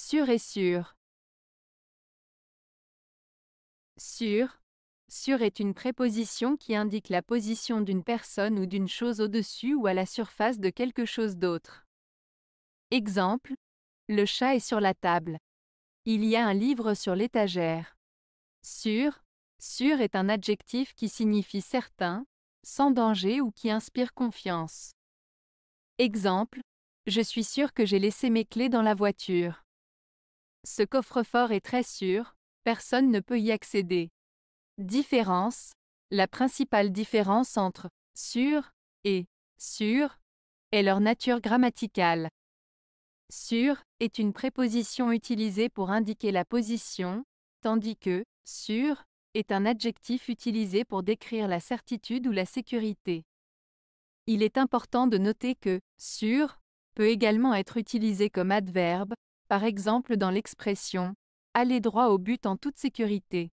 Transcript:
Sûr et sûr. Sûr. Sûr est une préposition qui indique la position d'une personne ou d'une chose au-dessus ou à la surface de quelque chose d'autre. Exemple. Le chat est sur la table. Il y a un livre sur l'étagère. Sûr. Sûr est un adjectif qui signifie certain, sans danger ou qui inspire confiance. Exemple. Je suis sûr que j'ai laissé mes clés dans la voiture. Ce coffre-fort est très sûr, personne ne peut y accéder. Différence La principale différence entre sûr et sûr est leur nature grammaticale. Sûr est une préposition utilisée pour indiquer la position, tandis que sûr est un adjectif utilisé pour décrire la certitude ou la sécurité. Il est important de noter que sûr peut également être utilisé comme adverbe, par exemple dans l'expression ⁇ Aller droit au but en toute sécurité ⁇